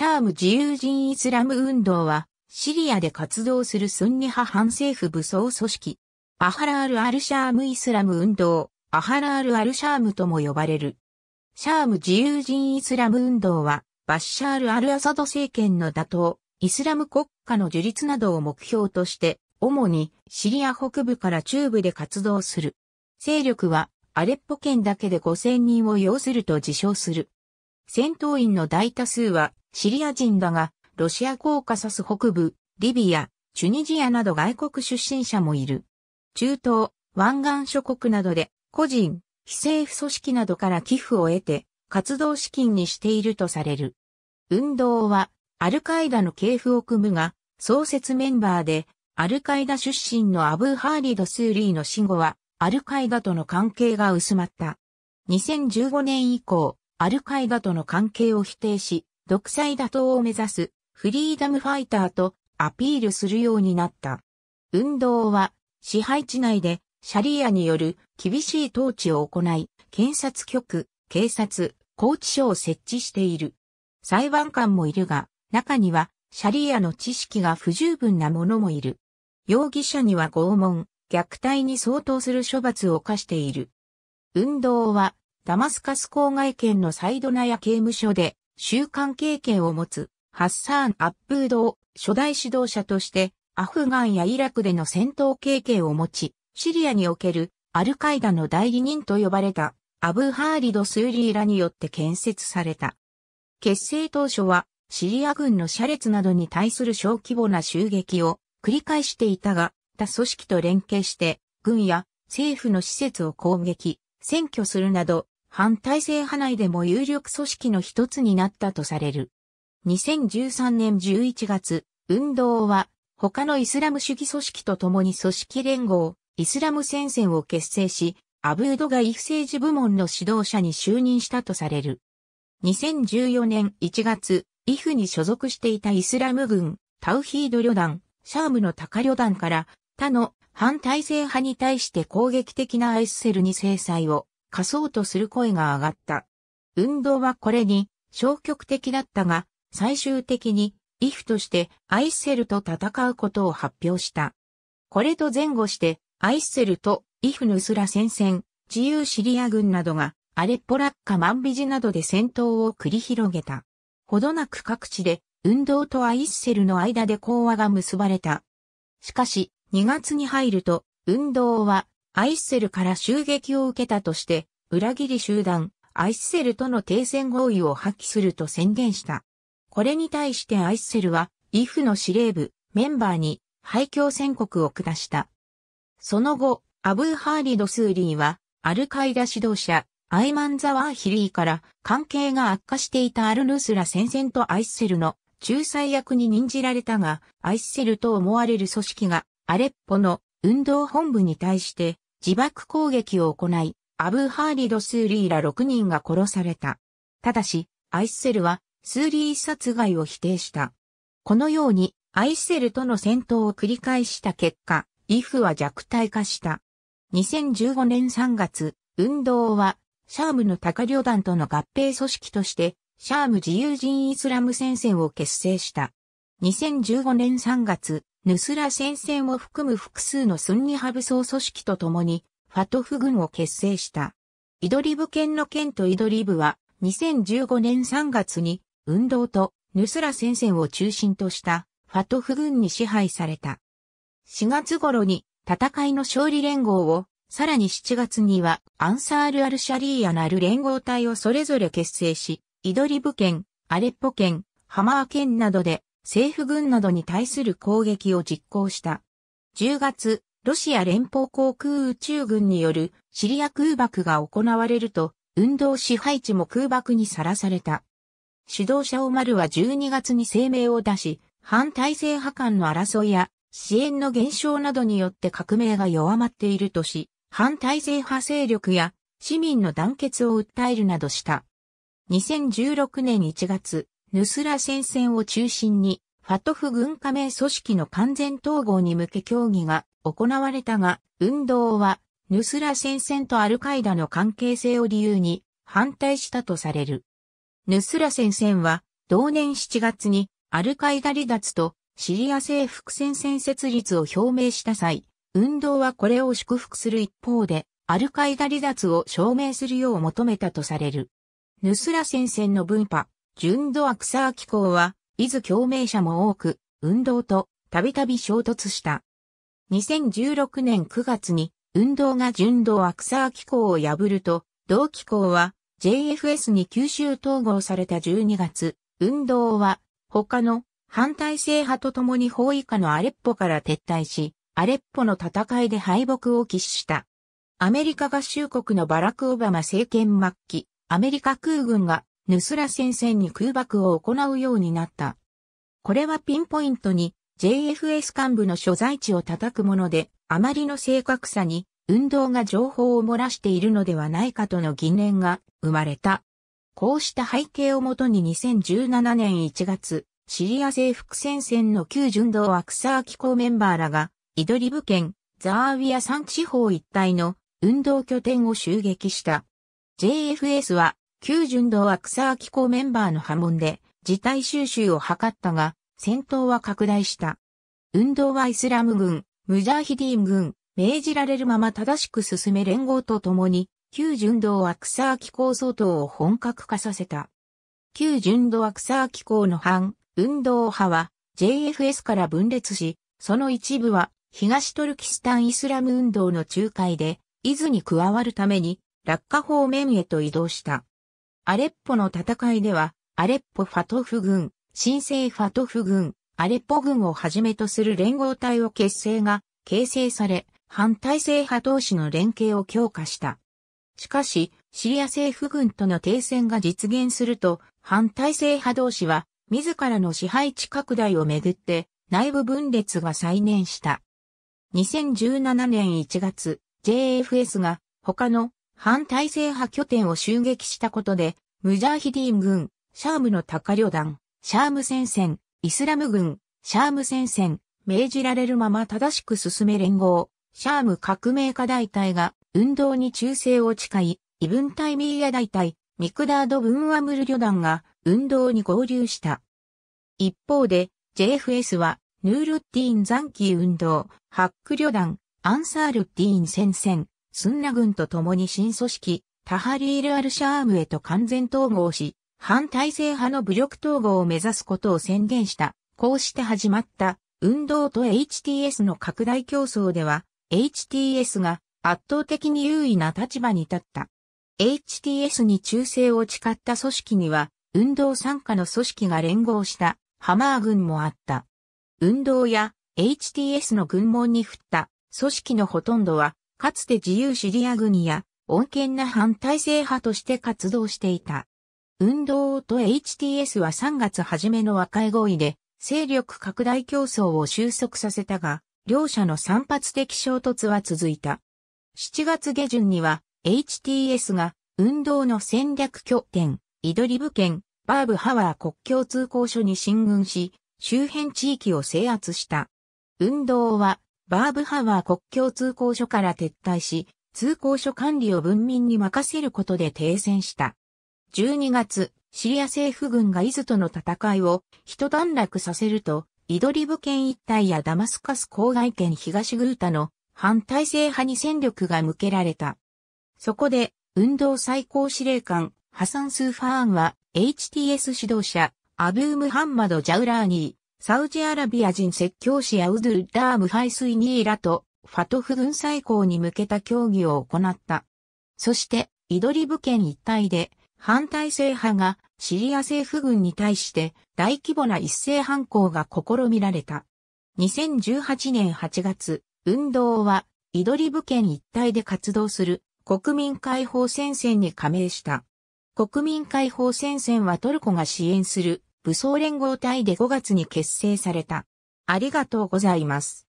シャーム自由人イスラム運動は、シリアで活動するスンニ派反政府武装組織。アハラール・アル・シャーム・イスラム運動、アハラール・アル・シャームとも呼ばれる。シャーム自由人イスラム運動は、バッシャール・アル・アサド政権の打倒、イスラム国家の樹立などを目標として、主にシリア北部から中部で活動する。勢力はアレッポ県だけで5000人を要すると自称する。戦闘員の大多数はシリア人だが、ロシアコーカサス北部、リビア、チュニジアなど外国出身者もいる。中東、湾岸諸国などで、個人、非政府組織などから寄付を得て、活動資金にしているとされる。運動は、アルカイダの系譜を組むが、創設メンバーで、アルカイダ出身のアブー・ハーリド・スーリーの死後は、アルカイダとの関係が薄まった。2015年以降、アルカイダとの関係を否定し、独裁打倒を目指すフリーダムファイターとアピールするようになった。運動は支配地内でシャリアによる厳しい統治を行い、検察局、警察、拘置所を設置している。裁判官もいるが、中にはシャリアの知識が不十分な者もいる。容疑者には拷問、虐待に相当する処罰を課している。運動はダマスカス郊外圏のサイドナヤ刑務所で習慣経験を持つハッサーン・アップードを初代指導者としてアフガンやイラクでの戦闘経験を持ち、シリアにおけるアルカイダの代理人と呼ばれたアブ・ハーリド・スーリーらによって建設された。結成当初はシリア軍の車列などに対する小規模な襲撃を繰り返していたが、他組織と連携して軍や政府の施設を攻撃、占拠するなど反体制派内でも有力組織の一つになったとされる。2013年11月、運動は他のイスラム主義組織と共に組織連合、イスラム戦線を結成し、アブードがイフ政治部門の指導者に就任したとされる。2014年1月、イフに所属していたイスラム軍、タウヒード旅団、シャームの高旅団から他の反体制派に対して攻撃的なアイスセルに制裁を課そうとする声が上がった。運動はこれに消極的だったが、最終的に、イフとしてアイッセルと戦うことを発表した。これと前後して、アイッセルとイフヌスラ戦線、自由シリア軍などが、アレッポラッカマンビジなどで戦闘を繰り広げた。ほどなく各地で、運動とアイッセルの間で講和が結ばれた。しかし、2月に入ると、運動はアイッセルから襲撃を受けたとして、裏切り集団、アイッセルとの停戦合意を破棄すると宣言した。これに対してアイッセルは、イフの司令部、メンバーに、廃墟宣告を下した。その後、アブーハーリド・スーリーは、アルカイダ指導者、アイマン・ザワーヒリーから関係が悪化していたアル・ヌスラ戦線とアイッセルの仲裁役に任じられたが、アイッセルと思われる組織がアレッポの運動本部に対して自爆攻撃を行い、アブ・ハーリド・スーリーら6人が殺された。ただし、アイスセルは、スーリー殺害を否定した。このように、アイスセルとの戦闘を繰り返した結果、イフは弱体化した。2015年3月、運動は、シャームの高旅団との合併組織として、シャーム自由人イスラム戦線を結成した。2015年3月、ヌスラ戦線を含む複数のスンニ派武装組織と共に、ファトフ軍を結成した。イドリブ県の県とイドリブは、2015年3月に、運動とヌスラ戦線を中心とした、ファトフ軍に支配された。4月頃に、戦いの勝利連合を、さらに7月には、アンサール・アル・シャリーアなる連合体をそれぞれ結成し、イドリブ県、アレッポ県、ハマー県などで政府軍などに対する攻撃を実行した。10月、ロシア連邦航空宇宙軍によるシリア空爆が行われると、運動支配地も空爆にさらされた。指導者オマルは12月に声明を出し、反体制派間の争いや支援の減少などによって革命が弱まっているとし、反体制派勢力や市民の団結を訴えるなどした。2016年1月、ヌスラ戦線を中心に、ファトフ軍加盟組織の完全統合に向け協議が行われたが、運動は、ヌスラ戦線とアルカイダの関係性を理由に反対したとされる。ヌスラ戦線は、同年7月にアルカイダ離脱とシリア政府戦線設立を表明した際、運動はこれを祝福する一方で、アルカイダ離脱を証明するよう求めたとされる。ヌスラ戦線の分派、純度アクサー機構は、伊豆共鳴者も多く、運動とたびたび衝突した。2016年9月に、運動が純度アクサー機構を破ると、同機構は JFS に吸収統合された12月、運動は他の反体制派と共に法以下のアレッポから撤退し、アレッポの戦いで敗北を喫した。アメリカ合衆国のバラク・オバマ政権末期、アメリカ空軍がヌスラ戦線に空爆を行うようになった。これはピンポイントに JFS 幹部の所在地を叩くもので、あまりの正確さに運動が情報を漏らしているのではないかとの疑念が生まれた。こうした背景をもとに2017年1月、シリア征服戦線の旧巡道アクサー機構メンバーらが、イドリブ県ザーウィア山地方一帯の運動拠点を襲撃した。JFS は旧巡道アクサー機構メンバーの波紋で、事態収集を図ったが、戦闘は拡大した。運動はイスラム軍、ムジャーヒディーン軍、命じられるまま正しく進め連合と共に、旧巡道アクサー機構相当を本格化させた。旧巡道アクサー機構の反、運動派は、JFS から分裂し、その一部は、東トルキスタンイスラム運動の仲介で、伊豆に加わるために、落下方面へと移動した。アレッポの戦いでは、アレッポファトフ軍、新生ファトフ軍、アレッポ軍をはじめとする連合体を結成が形成され、反体制派同士の連携を強化した。しかし、シリア政府軍との停戦が実現すると、反体制派同士は、自らの支配地拡大をめぐって、内部分裂が再燃した。2017年1月、JFS が他の反体制派拠点を襲撃したことで、ムジャーヒディーン軍、シャームの高旅団、シャーム戦線、イスラム軍、シャーム戦線、命じられるまま正しく進め連合、シャーム革命家大隊が運動に忠誠を誓い、異文イミーヤ大隊、ミクダード・ブンアムル旅団が運動に合流した。一方で、JFS は、ヌールッティーンザンキー運動、ハック旅団、アンサールッティーン戦線、スンナ軍と共に新組織、タハリール・アル・シャームへと完全統合し、反体制派の武力統合を目指すことを宣言した。こうして始まった運動と HTS の拡大競争では、HTS が圧倒的に優位な立場に立った。HTS に忠誠を誓った組織には、運動参加の組織が連合したハマー軍もあった。運動や HTS の軍門に振った組織のほとんどはかつて自由シリア軍や穏健な反体制派として活動していた。運動と HTS は3月初めの和解合意で、勢力拡大競争を収束させたが、両者の散発的衝突は続いた。7月下旬には、HTS が運動の戦略拠点、イドリブ県、バーブハワー国境通行所に進軍し、周辺地域を制圧した。運動はバーブハワー国境通行所から撤退し、通行所管理を文民に任せることで停戦した。12月、シリア政府軍がイズとの戦いを一段落させると、イドリブ県一帯やダマスカス郊外県東グータの反体制派に戦力が向けられた。そこで、運動最高司令官、ハサン・スーファーンは、HTS 指導者、アブームハンマド・ジャウラーニー、サウジアラビア人説教師アウドゥ・ダーム・ハイスイニーラとファトフ軍再興に向けた協議を行った。そして、イドリブ県一帯で反体制派がシリア政府軍に対して大規模な一斉反抗が試みられた。2018年8月、運動はイドリブ県一帯で活動する国民解放戦線に加盟した。国民解放戦線はトルコが支援する武装連合体で5月に結成された。ありがとうございます。